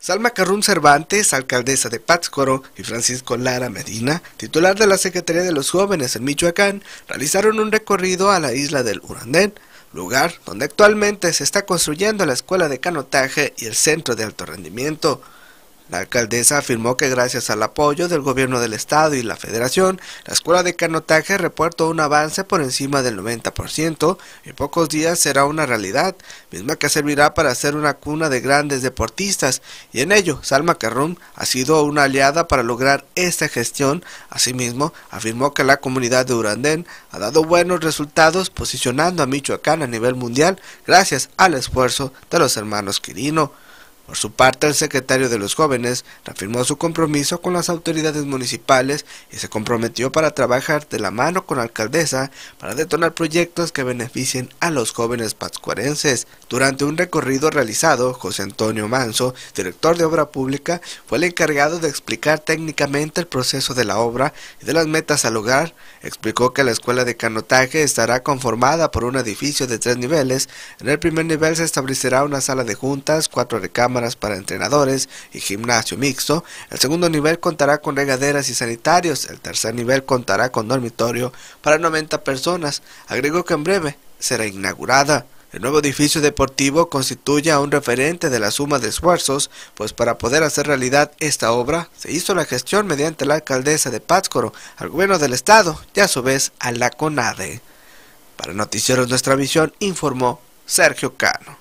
Salma Carrún Cervantes, alcaldesa de Pátzcuaro, y Francisco Lara Medina, titular de la Secretaría de los Jóvenes en Michoacán, realizaron un recorrido a la isla del Urandén, lugar donde actualmente se está construyendo la escuela de canotaje y el centro de alto rendimiento. La alcaldesa afirmó que gracias al apoyo del gobierno del estado y la federación, la escuela de canotaje reportó un avance por encima del 90% y en pocos días será una realidad, misma que servirá para ser una cuna de grandes deportistas y en ello Salma Carrum ha sido una aliada para lograr esta gestión. Asimismo, afirmó que la comunidad de Urandén ha dado buenos resultados posicionando a Michoacán a nivel mundial gracias al esfuerzo de los hermanos Quirino. Por su parte, el secretario de los jóvenes reafirmó su compromiso con las autoridades municipales y se comprometió para trabajar de la mano con la alcaldesa para detonar proyectos que beneficien a los jóvenes pascuarenses. Durante un recorrido realizado, José Antonio Manso, director de Obra Pública, fue el encargado de explicar técnicamente el proceso de la obra y de las metas al hogar. Explicó que la escuela de canotaje estará conformada por un edificio de tres niveles. En el primer nivel se establecerá una sala de juntas, cuatro recámaras, para entrenadores y gimnasio mixto. El segundo nivel contará con regaderas y sanitarios. El tercer nivel contará con dormitorio para 90 personas. Agregó que en breve será inaugurada. El nuevo edificio deportivo constituye a un referente de la suma de esfuerzos, pues para poder hacer realidad esta obra se hizo la gestión mediante la alcaldesa de Pátzcuaro, al gobierno del estado y a su vez a la CONADE. Para Noticieros Nuestra Visión informó Sergio Cano.